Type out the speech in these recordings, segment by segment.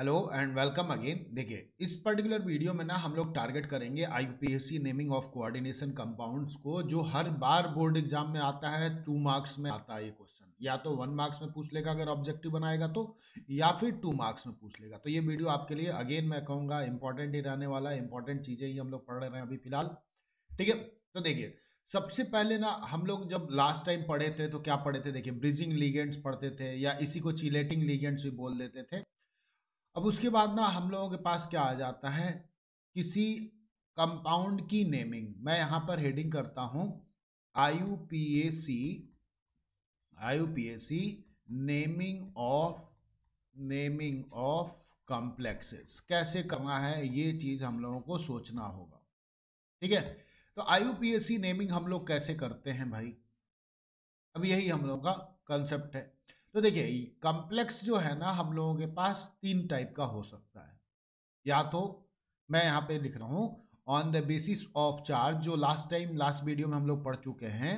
hello and welcome again देखिए इस particular video में ना हम लोग टारगेट करेंगे IUPAC naming of coordination compounds को जो हर बार बोर्ड एग्जाम में आता है टू मार्क्स में आता है ये क्वेश्चन या तो वन मार्क्स में पूछ लेगा अगर ऑब्जेक्टिव बनाएगा तो या फिर टू मार्क्स में पूछ लेगा तो ये वीडियो आपके लिए अगेन मैं कहूँगा इंपॉर्टेंट ही रहने वाला है इंपॉर्टेंट चीज़ें ही हम लोग पढ़ रहे हैं अभी फिलहाल ठीक है तो देखिए सबसे पहले ना हम लोग जब लास्ट टाइम पढ़े थे तो क्या पढ़े थे देखिए ब्रिजिंग लीगेंट्स पढ़ते थे या इसी को चिलेटिंग लीगेंट्स भी बोल देते थे अब उसके बाद ना हम लोगों के पास क्या आ जाता है किसी कंपाउंड की नेमिंग मैं यहाँ पर हेडिंग करता हूँ आयु P A C I U P A C naming of naming of complexes कैसे करना है ये चीज़ हम लोगों को सोचना होगा ठीक है तो आयु पी ए सी नेमिंग हम लोग कैसे करते हैं भाई अब यही हम लोगों का कंसेप्ट है तो देखिए कम्प्लेक्स जो है ना हम लोगों के पास तीन टाइप का हो सकता है या तो मैं यहाँ पे लिख रहा हूँ on the basis of charge जो लास्ट टाइम लास्ट वीडियो में हम लोग पढ़ चुके हैं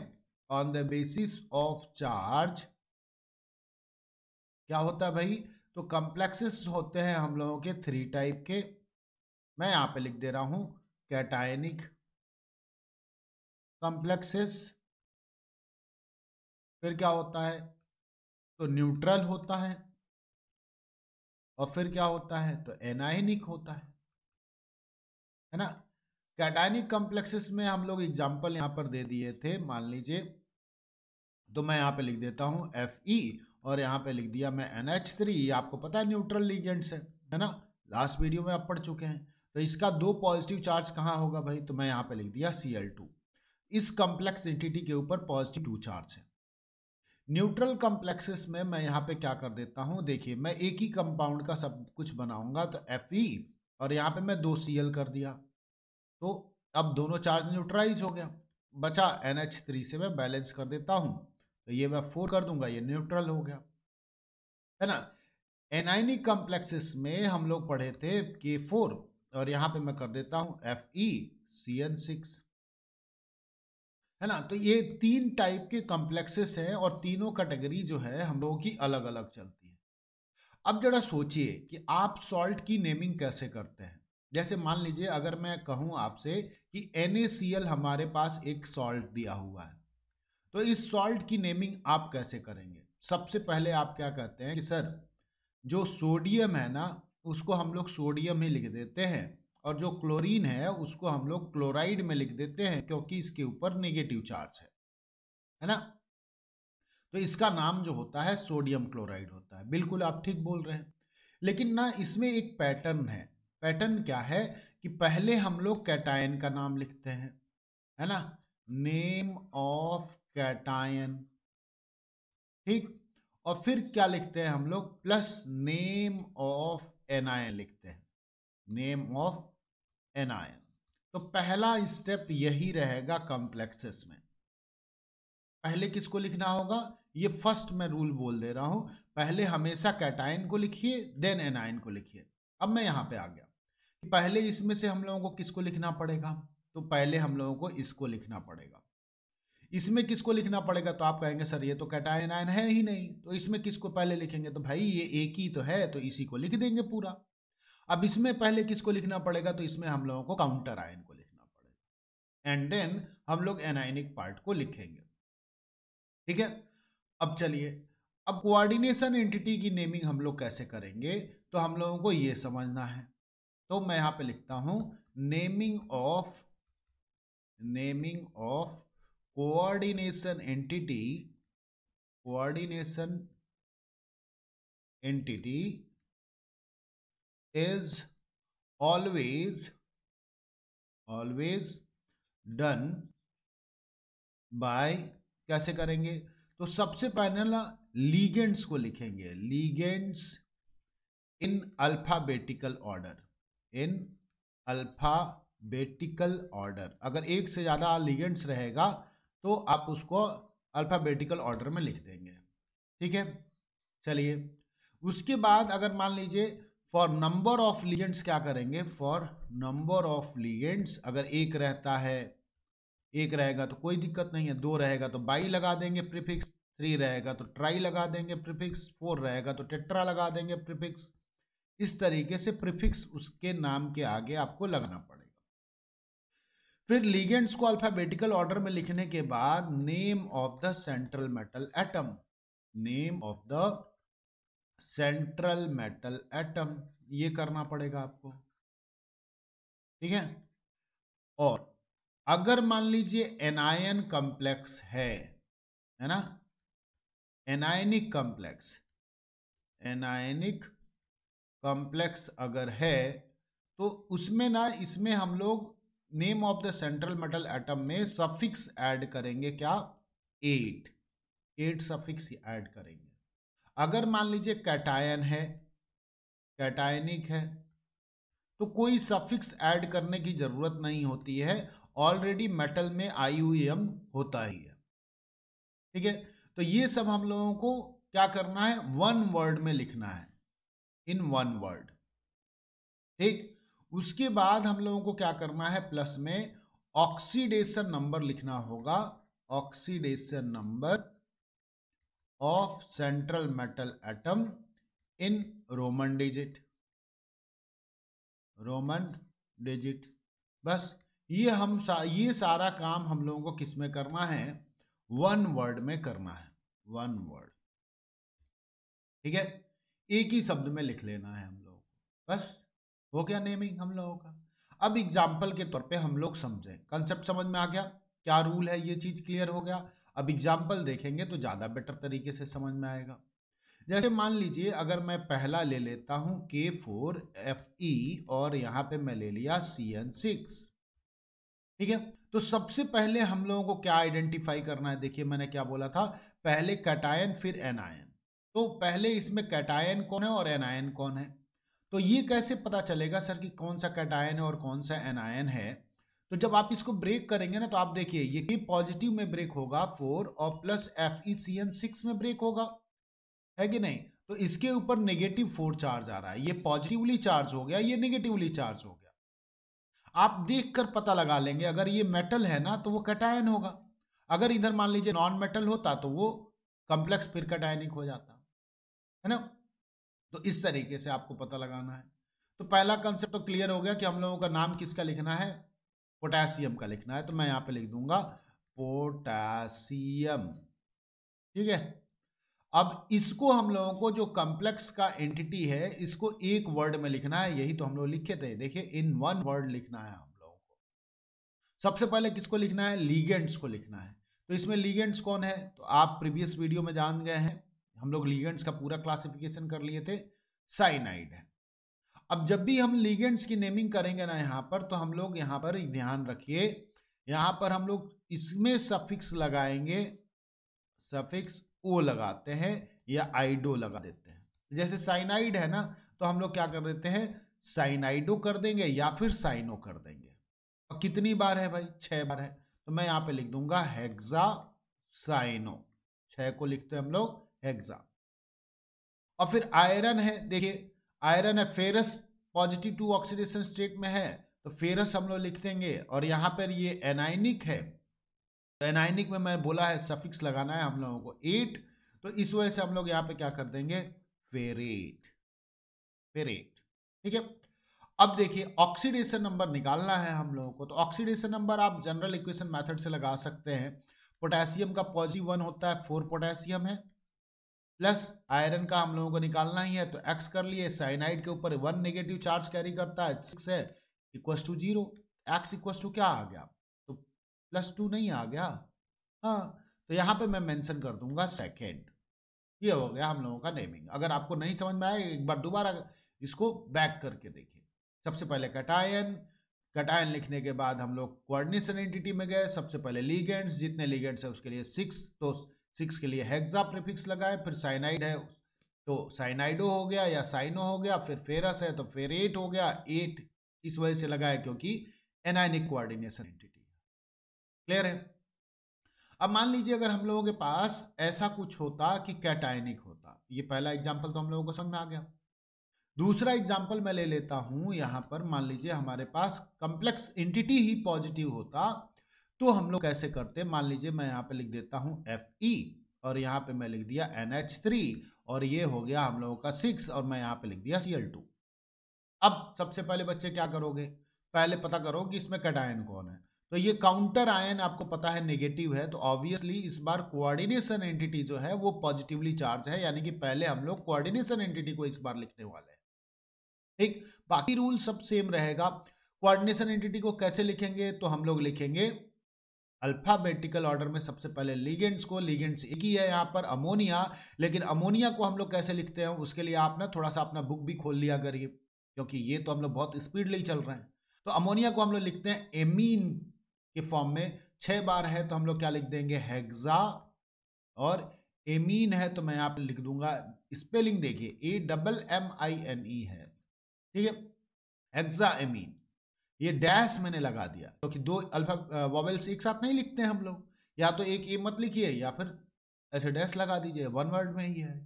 on the basis of charge क्या होता है भाई तो कम्प्लेक्सेस होते हैं हम लोगों के थ्री टाइप के मैं यहाँ पे लिख दे रहा हूँ कैटायनिक कम्प्लेक्सेस फिर क्या होता है तो न्यूट्रल होता है और फिर क्या होता है तो एनाइनिक होता है है ना कैटाइनिक कॉम्प्लेक्सेस में हम लोग एग्जांपल यहां पर दे दिए थे मान लीजिए तो मैं यहां पे लिख देता हूं एफ ई और यहां पे लिख दिया मैं एन एच थ्री आपको पता है न्यूट्रल लिगेंट्स है है ना लास्ट वीडियो में आप पढ़ चुके हैं तो इसका दो पॉजिटिव चार्ज कहाँ होगा भाई तो मैं यहाँ पे लिख दिया सी एल टू इस कॉम्प्लेक्स एंटिटी के ऊपर पॉजिटिव टू चार्ज है न्यूट्रल कम्प्लेक्सेस में मैं यहाँ पे क्या कर देता हूँ देखिए मैं एक ही कंपाउंड का सब कुछ बनाऊंगा तो एफ ई और यहाँ पे मैं दो सी एल कर दिया तो अब दोनों चार्ज न्यूट्रलाइज हो गया बचा एन एच थ्री से मैं बैलेंस कर देता हूँ तो ये मैं फोर कर दूंगा ये न्यूट्रल हो गया है ना एनाइनिक कम्प्लेक्सेस में हम लोग पढ़े थे के फोर और यहाँ पे मैं कर देता हूँ F E C N six है ना तो ये तीन टाइप के कॉम्प्लेक्सेस हैं और तीनों कैटेगरी जो है हम लोगों की अलग अलग चलती है अब जरा सोचिए कि आप सॉल्ट की नेमिंग कैसे करते हैं जैसे मान लीजिए अगर मैं कहूँ आपसे कि एन हमारे पास एक सॉल्ट दिया हुआ है तो इस सॉल्ट की नेमिंग आप कैसे करेंगे सबसे पहले आप क्या कहते हैं कि सर जो सोडियम है ना उसको हम लोग सोडियम ही लिख देते हैं और जो क्लोरीन है उसको हम लोग क्लोराइड में लिख देते हैं क्योंकि इसके ऊपर नेगेटिव चार्ज है है ना तो इसका नाम जो होता है सोडियम क्लोराइड होता है बिल्कुल आप ठीक बोल रहे हैं लेकिन ना इसमें एक पैटर्न है पैटर्न क्या है कि पहले हम लोग कैटायन का नाम लिखते हैं है ना नेम ऑफ कैटायन ठीक और फिर क्या लिखते हैं हम लोग प्लस नेम ऑफ एनायन लिखते हैं नेम ऑफ एनायन तो पहला स्टेप यही रहेगा कॉम्प्लेक्सेस में पहले किसको लिखना होगा ये फर्स्ट मैं रूल बोल दे रहा हूं पहले हमेशा कैटाइन को लिखिए देन एनाइन को लिखिए अब मैं यहां पे आ गया पहले इसमें से हम लोगों को किसको लिखना पड़ेगा तो पहले हम लोगों को इसको लिखना पड़ेगा इसमें किसको लिखना पड़ेगा तो आप कहेंगे सर ये तो कैटाइन आयन है ही नहीं तो इसमें किसको पहले लिखेंगे तो भाई ये एक ही तो है तो इसी को लिख देंगे पूरा अब इसमें पहले किसको लिखना पड़ेगा तो इसमें हम लोगों को काउंटर आयन को लिखना पड़ेगा एंड देन हम लोग एनाइनिक पार्ट को लिखेंगे ठीक है अब चलिए अब कोऑर्डिनेशन एंटिटी की नेमिंग हम लोग कैसे करेंगे तो हम लोगों को ये समझना है तो मैं यहाँ पे लिखता हूँ naming of naming of coordination entity coordination entity is always always done by कैसे करेंगे तो सबसे पहले ना लीगेंट्स को लिखेंगे ligands in alphabetical order in alphabetical order अगर एक से ज़्यादा लीगेंट्स रहेगा तो आप उसको अल्फाबेटिकल ऑर्डर में लिख देंगे ठीक है चलिए उसके बाद अगर मान लीजिए फॉर नंबर ऑफ लीजेंड्स क्या करेंगे फॉर नंबर ऑफ लीजेंड्स अगर एक रहता है एक रहेगा तो कोई दिक्कत नहीं है दो रहेगा तो बाई लगा देंगे प्रीफिक्स थ्री रहेगा तो ट्राई लगा देंगे प्रीफिक्स फोर रहेगा तो टेट्रा लगा देंगे प्रीफिक्स इस तरीके से प्रीफिक्स उसके नाम के आगे आपको लगाना पड़ेगा फिर लीगेंट्स को अल्फाबेटिकल ऑर्डर में लिखने के बाद name of the central metal atom name of the central metal atom ये करना पड़ेगा आपको ठीक है और अगर मान लीजिए एनायन कॉम्प्लेक्स है है ना एनायनिक कॉम्प्लेक्स एनायनिक कॉम्प्लेक्स अगर है तो उसमें ना इसमें हम लोग name of the central metal atom में सफिक्स ऐड करेंगे क्या एट एट सफिक्स ऐड करेंगे अगर मान लीजिए कैटायन है कैटायनिक है तो कोई सफिक्स ऐड करने की ज़रूरत नहीं होती है ऑलरेडी मेटल में आई e होता ही है ठीक है तो ये सब हम लोगों को क्या करना है वन वर्ड में लिखना है इन वन वर्ड ठीक उसके बाद हम लोगों को क्या करना है प्लस में ऑक्सीडेशन नंबर लिखना होगा oxidation number of central metal atom in Roman digit Roman digit बस ये हम सा, ये सारा काम हम लोगों को किस में करना है वन वर्ड में करना है वन वर्ड ठीक है एक ही शब्द में लिख लेना है हम लोग बस हो गया नेमिंग हम लोगों का अब एग्जाम्पल के तौर पे हम लोग समझें कंसेप्ट समझ में आ गया क्या रूल है ये चीज क्लियर हो गया अब एग्जाम्पल देखेंगे तो ज़्यादा बेटर तरीके से समझ में आएगा जैसे मान लीजिए अगर मैं पहला ले लेता हूँ के फोर एफ ई और यहाँ पे मैं ले लिया सी एन सिक्स ठीक है तो सबसे पहले हम लोगों को क्या आइडेंटिफाई करना है देखिए मैंने क्या बोला था पहले कैटायन फिर एनायन तो पहले इसमें कैटायन कौन है और एनायन कौन है तो ये कैसे पता चलेगा सर कि कौन सा कैटायन है और कौन सा एनायन है तो जब आप इसको ब्रेक करेंगे ना तो आप देखिए ये पॉजिटिव में ब्रेक होगा फोर और plus F E C N six में ब्रेक होगा है कि नहीं तो इसके ऊपर नेगेटिव फोर चार्ज आ रहा है ये पॉजिटिवली चार्ज हो गया ये नेगेटिवली चार्ज हो गया आप देख कर पता लगा लेंगे अगर ये मेटल है ना तो वो कटायन होगा अगर इधर मान लीजिए नॉन मेटल होता तो वो कम्प्लेक्स फिर कटायनिक हो जाता है ना तो इस तरीके से आपको पता लगाना है तो पहला कंसेप्ट तो क्लियर हो गया कि हम लोगों का नाम किसका लिखना है पोटेशियम का लिखना है तो मैं यहाँ पे लिख दूंगा पोटेशियम ठीक है अब इसको हम लोगों को जो कॉम्प्लेक्स का एंटिटी है इसको एक वर्ड में लिखना है यही तो हम लोग लिखे थे देखिए इन वन वर्ड लिखना है हम लोगों को सबसे पहले किसको लिखना है लीगेंट्स को लिखना है तो इसमें लीगेंट्स कौन है तो आप प्रीवियस वीडियो में जान गए हैं हम लोग लीगेंट्स का पूरा क्लासिफिकेशन कर लिए थे साइनाइड है अब जब भी हम लीगेंड्स की नेमिंग करेंगे ना यहाँ पर तो हम लोग यहाँ पर ध्यान रखिए यहाँ पर हम लोग इसमें सफिक्स लगाएंगे सफिक्स ओ लगाते हैं या आइडो लगा देते हैं जैसे साइनाइड है ना तो हम लोग क्या कर देते हैं साइनाइडो कर देंगे या फिर साइनो कर देंगे और कितनी बार है भाई छः बार है तो मैं यहाँ पे लिख दूंगा हेग्जा साइनो छः को लिखते हैं हम लोग हेग्जा और फिर आयरन है देखिए आयरन है ferrous positive two oxidation state में है तो फेरस हम लोग लिख देंगे और यहाँ पर ये एनाइनिक है तो एनाइनिक में मैंने बोला है सफिक्स लगाना है हम लोगों को एट तो इस वजह से हम लोग यहाँ पे क्या कर देंगे फेरेट फेरेट ठीक है अब देखिए ऑक्सीडेशन नंबर निकालना है हम लोगों को तो ऑक्सीडेशन नंबर आप जनरल इक्वेशन मेथड से लगा सकते हैं पोटेशियम का पॉजिटिव वन होता है फोर पोटेशियम है प्लस आयरन का हम लोगों को निकालना ही है तो एक्स कर लिए साइनाइड के ऊपर वन नेगेटिव चार्ज कैरी करता है सिक्स है equals to zero x equals to क्या आ गया तो प्लस टू नहीं आ गया हाँ तो यहाँ पे मैं मेंशन कर दूंगा सेकेंड ये हो गया हम लोगों का नेमिंग अगर आपको नहीं समझ में आए एक बार दोबारा इसको बैक करके देखिए सबसे पहले कटायन कटायन लिखने के बाद हम लोग कोऑर्डिनेशन एंटिटी में गए सबसे पहले लीगेंट्स जितने लीगेंट्स है उसके लिए सिक्स तो सिक्स के लिए हेक्सा प्रिफिक्स लगाए फिर साइनाइड है तो साइनाइडो हो गया या साइनो हो गया फिर फेरस है तो फेरेट हो गया एट इस वजह से लगाए क्योंकि एनाइनिक कोऑर्डिनेशन एंटिटी क्लियर है अब मान लीजिए अगर हम लोगों के पास ऐसा कुछ होता कि कैटाइनिक होता ये पहला एग्जाम्पल तो हम लोगों को समझ में आ गया दूसरा एग्जाम्पल मैं ले लेता हूं यहां पर मान लीजिए हमारे पास कंप्लेक्स एंटिटी ही पॉजिटिव होता तो हम लोग कैसे करते मान लीजिए मैं यहाँ पे लिख देता हूँ एफ ई e और यहाँ पे मैं लिख दिया एन एच थ्री और ये हो गया हम लोगों का सिक्स और मैं यहाँ पे लिख दिया सी एल टू अब सबसे पहले बच्चे क्या करोगे पहले पता करो कि इसमें कटायन कौन है तो ये काउंटर आयन आपको पता है नेगेटिव है तो ऑब्वियसली इस बार कोऑर्डिनेशन एंटिटी जो है वो पॉजिटिवली चार्ज है यानी कि पहले हम लोग कोऑर्डिनेशन एंटिटी को इस बार लिखने वाले हैं ठीक बाकी रूल सब सेम रहेगा कोऑर्डिनेशन एंटिटी को कैसे लिखेंगे तो हम लोग लिखेंगे अल्फाबेटिकल ऑर्डर में सबसे पहले लीगेंट्स को लीगेंट्स एक ही है यहाँ पर अमोनिया लेकिन अमोनिया को हम लोग कैसे लिखते हैं उसके लिए आप ना थोड़ा सा अपना बुक भी खोल लिया करिए क्योंकि ये तो हम लोग बहुत स्पीडली चल रहे हैं तो अमोनिया को हम लोग लिखते हैं एमीन के फॉर्म में छः बार है तो हम लोग क्या लिख देंगे हैग्जा और एमीन है तो मैं यहाँ पर लिख दूंगा स्पेलिंग देखिए A double M I N E है ठीक है हेक्सा एमीन ये डैश मैंने लगा दिया क्योंकि तो दो अल्फा वॉवल्स एक साथ नहीं लिखते हैं हम लोग या तो एक ये मत लिखिए या फिर ऐसे डैश लगा दीजिए वन वर्ड में ही है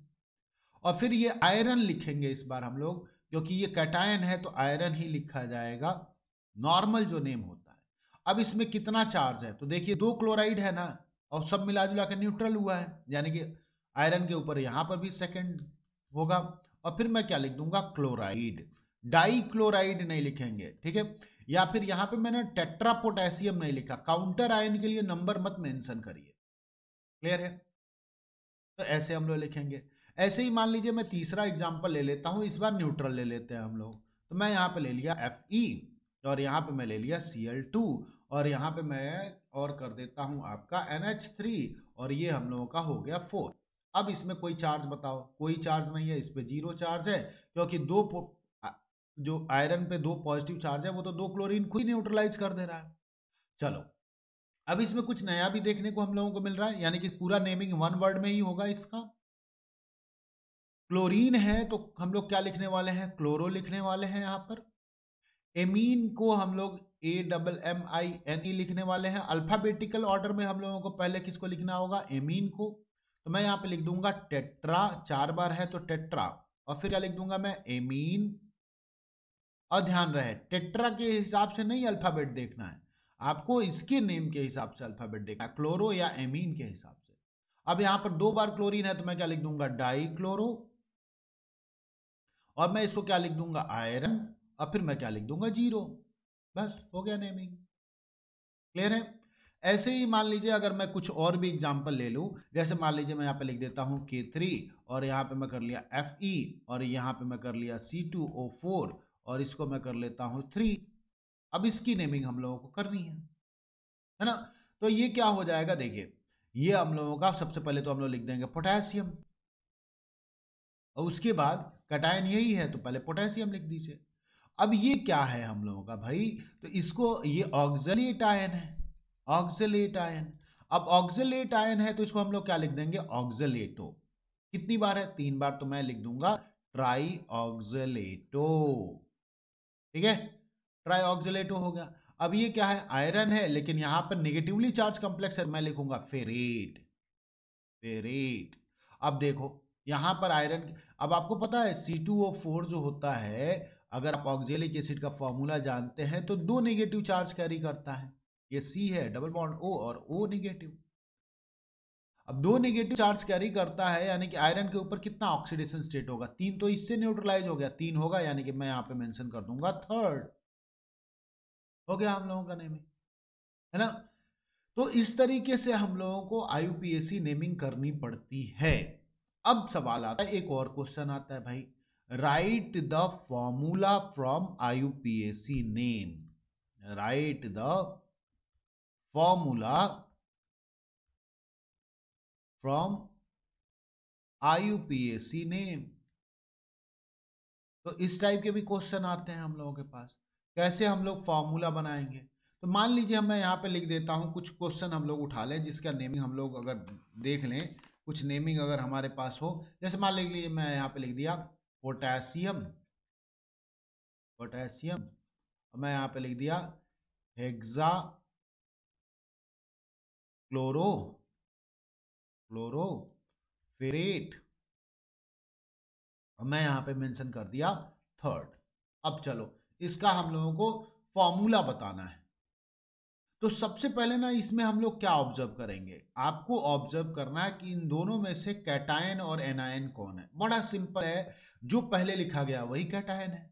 और फिर ये आयरन लिखेंगे इस बार हम लोग क्योंकि ये कैटायन है तो आयरन ही लिखा जाएगा नॉर्मल जो नेम होता है अब इसमें कितना चार्ज है तो देखिए दो क्लोराइड है ना और सब मिला जुला के न्यूट्रल हुआ है यानी कि आयरन के ऊपर यहाँ पर भी सेकेंड होगा और फिर मैं क्या लिख दूंगा क्लोराइड डाई क्लोराइड नहीं लिखेंगे ठीक है या फिर यहां पे मैंने टेट्रा पोटेशियम नहीं लिखा काउंटर आयन के लिए नंबर मत मेंशन करिए क्लियर है तो ऐसे हम लोग लिखेंगे ऐसे ही मान लीजिए मैं तीसरा एग्जांपल ले लेता हूं इस बार न्यूट्रल ले लेते हैं हम लोग तो मैं यहां पे ले लिया एफ ई और यहां पे मैं ले लिया सी एल टू और यहां पे मैं और कर देता हूं आपका एन एच थ्री और ये हम लोगों का हो गया फोर अब इसमें कोई चार्ज बताओ कोई चार्ज नहीं है इस पर जीरो चार्ज है क्योंकि दो जो आयरन पे दो पॉजिटिव चार्ज है वो तो दो क्लोरीन खुद ही न्यूट्रलाइज कर दे रहा है चलो अब इसमें कुछ नया भी देखने को हम लोगों को मिल रहा है यानी कि पूरा नेमिंग वन वर्ड में ही होगा इसका क्लोरीन है तो हम लोग क्या लिखने वाले हैं क्लोरो लिखने वाले हैं यहाँ पर एमीन को हम लोग A double M I N E लिखने वाले हैं अल्फाबेटिकल ऑर्डर में हम लोगों को पहले किसको लिखना होगा एमीन को तो मैं यहाँ पे लिख दूंगा टेट्रा चार बार है तो टेट्रा और फिर क्या लिख दूंगा मैं एमीन और ध्यान रहे टेट्रा के हिसाब से नहीं अल्फ़ाबेट देखना है आपको इसके नेम के हिसाब से अल्फ़ाबेट देखना है क्लोरो या एमीन के हिसाब से अब यहां पर दो बार क्लोरीन है तो मैं क्या लिख दूंगा डाई क्लोरो और मैं इसको क्या लिख दूंगा आयरन और फिर मैं क्या लिख दूंगा जीरो बस हो गया नेमिंग क्लियर है ऐसे ही मान लीजिए अगर मैं कुछ और भी एग्जाम्पल ले लूं जैसे मान लीजिए मैं यहाँ पे लिख देता हूँ के थ्री और यहाँ पे मैं कर लिया एफ ई और यहाँ पे मैं कर लिया सी टू ओ फोर और इसको मैं कर लेता हूँ थ्री अब इसकी नेमिंग हम लोगों को करनी है है ना तो ये क्या हो जाएगा देखिए ये हम लोगों का सबसे पहले तो हम लोग लिख देंगे पोटेशियम और उसके बाद कटायन यही है तो पहले पोटेशियम लिख दीजिए अब ये क्या है हम लोगों का भाई तो इसको ये ऑक्जलेट आयन है ऑक्जलेट आयन अब ऑक्जलेट आयन है तो इसको हम लोग क्या लिख देंगे ऑक्जलेटो कितनी बार है तीन बार तो मैं लिख दूंगा ट्राई ऑक्जलेटो ठीक है ट्राई हो गया अब ये क्या है आयरन है लेकिन यहां पर निगेटिवली चार्ज कॉम्प्लेक्स है मैं लिखूंगा फेरेट फेरेट अब देखो यहां पर आयरन अब आपको पता है सी टू ओ फोर जो होता है अगर आप ऑक्जेलिक एसिड का फॉर्मूला जानते हैं तो दो नेगेटिव चार्ज कैरी करता है ये सी है डबल बॉन्ड ओ और ओ नेगेटिव अब दो नेगेटिव चार्ज कैरी करता है यानी कि आयरन के ऊपर कितना ऑक्सीडेशन स्टेट होगा तीन तो इससे न्यूट्रलाइज हो गया तीन होगा यानी कि मैं यहाँ पे मेंशन कर दूंगा थर्ड हो गया हम लोगों का नेमिंग है ना तो इस तरीके से हम लोगों को आई नेमिंग करनी पड़ती है अब सवाल आता है एक और क्वेश्चन आता है भाई write the formula from I name write the formula S C name तो इस टाइप के भी क्वेश्चन आते हैं हम लोगों के पास कैसे हम लोग फॉर्मूला बनाएंगे तो मान लीजिए मैं यहाँ पे लिख देता हूँ कुछ क्वेश्चन हम लोग उठा लें जिसका नेमिंग हम लोग अगर देख लें कुछ नेमिंग अगर हमारे पास हो जैसे मान लीजिए मैं यहाँ पे लिख दिया पोटेशियम पोटेशियम मैं यहाँ पे लिख दिया हेक्सा क्लोरो और मैं यहां पे मेंशन कर दिया थर्ड अब चलो इसका हम लोगों को फॉर्मूला बताना है तो सबसे पहले ना इसमें हम लोग क्या ऑब्जर्व करेंगे आपको ऑब्जर्व करना है कि इन दोनों में से कैटायन और एनायन कौन है बड़ा सिंपल है जो पहले लिखा गया वही कैटायन है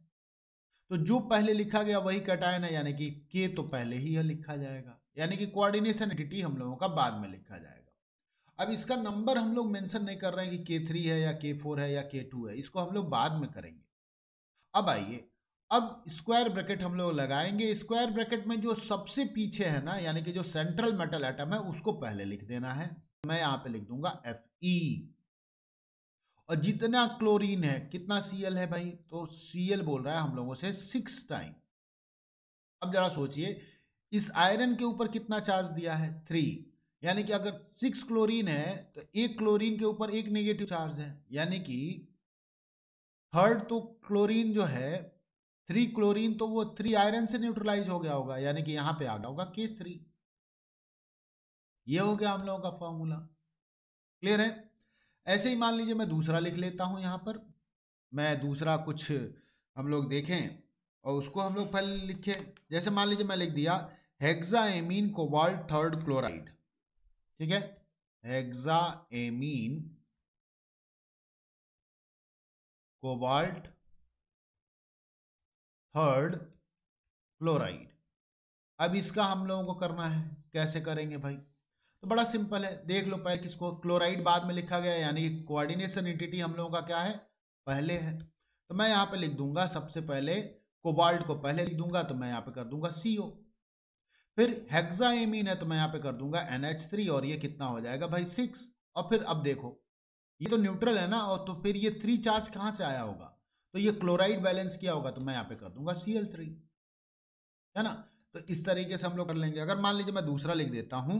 तो जो पहले लिखा गया वही कैटायन है यानी कि के तो पहले ही यह लिखा जाएगा यानी कि कोऑर्डिनेशन एडिटी हम लोगों का बाद में लिखा जाएगा अब इसका नंबर हम लोग मेंशन नहीं कर रहे हैं कि के थ्री है या के फोर है या के टू है इसको हम लोग बाद में करेंगे अब आइए अब स्क्वायर ब्रैकेट हम लोग लगाएंगे स्क्वायर ब्रैकेट में जो सबसे पीछे है ना यानी कि जो सेंट्रल मेटल एटम है उसको पहले लिख देना है मैं यहाँ पे लिख दूंगा एफ ई और जितना क्लोरीन है कितना सीएल है भाई तो सीएल बोल रहा है हम लोगों से सिक्स टाइम अब जरा सोचिए इस आयरन के ऊपर कितना चार्ज दिया है थ्री यानी कि अगर सिक्स क्लोरीन है तो एक क्लोरीन के ऊपर एक नेगेटिव चार्ज है यानी कि थर्ड तो क्लोरीन जो है थ्री क्लोरीन तो वो थ्री आयरन से न्यूट्रलाइज हो गया होगा यानी कि यहां पे आ गया होगा के थ्री ये हो गया हम लोगों का फॉर्मूला क्लियर है ऐसे ही मान लीजिए मैं दूसरा लिख लेता हूं यहाँ पर मैं दूसरा कुछ हम लोग देखें और उसको हम लोग पहले लिखे जैसे मान लीजिए मैं लिख दिया hexa amine cobalt third chloride ठीक है हेक्साएमीन कोबाल्ट थर्ड क्लोराइड अब इसका हम लोगों को करना है कैसे करेंगे भाई तो बड़ा सिंपल है देख लो पहले किसको क्लोराइड बाद में लिखा गया यानी कोऑर्डिनेशन एंटिटी हम लोगों का क्या है पहले है तो मैं यहाँ पे लिख दूंगा सबसे पहले कोबाल्ट को पहले लिख दूंगा तो मैं यहाँ पे कर दूंगा सीओ फिर हेक्साएमीन है तो मैं यहाँ पे कर दूंगा थ्री और ये कितना हो जाएगा भाई सिक्स और फिर अब देखो ये तो न्यूट्रल है ना और तो फिर ये थ्री चार्ज कहाँ से आया होगा तो ये क्लोराइड बैलेंस किया होगा तो मैं यहाँ पे कर दूंगा सी एल थ्री है ना तो इस तरीके से हम लोग कर लेंगे अगर मान लीजिए मैं दूसरा लिख देता हूँ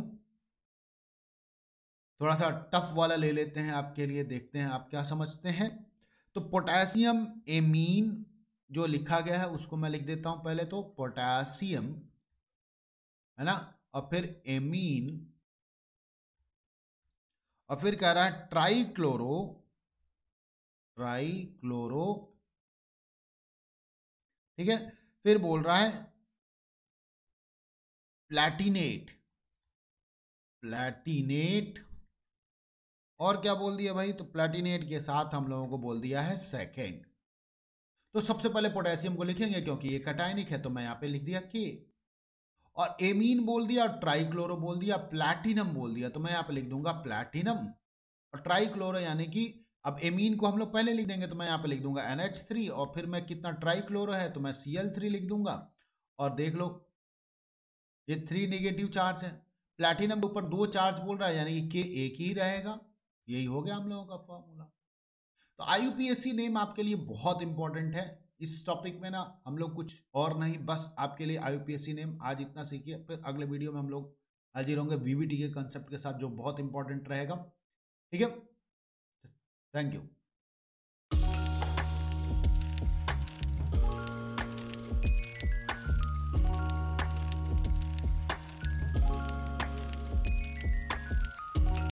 थोड़ा सा टफ वाला ले लेते हैं आपके लिए देखते हैं आप क्या समझते हैं तो पोटेशियम एमीन जो लिखा गया है उसको मैं लिख देता हूँ पहले तो पोटेशियम है ना और फिर एमीन और फिर कह रहा है ट्राईक्लोरो ट्राईक्लोरो ठीक है फिर बोल रहा है प्लैटिनेट प्लैटिनेट और क्या बोल दिया भाई तो प्लैटिनेट के साथ हम लोगों को बोल दिया है सेकेंड तो सबसे पहले पोटेशियम को लिखेंगे क्योंकि ये कटाइनिक है तो मैं यहाँ पे लिख दिया के और एमीन बोल दिया और ट्राइक्लोरो बोल दिया प्लैटिनम बोल दिया तो मैं यहाँ पे लिख दूंगा प्लैटिनम और ट्राइक्लोरो यानी कि अब एमीन को हम लोग पहले लिख देंगे तो मैं यहाँ पे लिख दूंगा एन और फिर मैं कितना ट्राइक्लोरो है तो मैं सी लिख दूंगा और देख लो ये थ्री निगेटिव चार्ज है प्लैटिनम के ऊपर दो चार्ज बोल रहा है यानी कि के एक ही रहेगा यही हो गया हम लोगों का फॉर्मूला तो आई नेम आपके लिए बहुत इंपॉर्टेंट है इस टॉपिक में ना हम लोग कुछ और नहीं बस आपके लिए सी नेम आज इतना सीखिए फिर अगले वीडियो में हम लोग हाजिर होंगे वीवीटी के कंसेप्ट के साथ जो बहुत इंपॉर्टेंट रहेगा ठीक है थैंक यू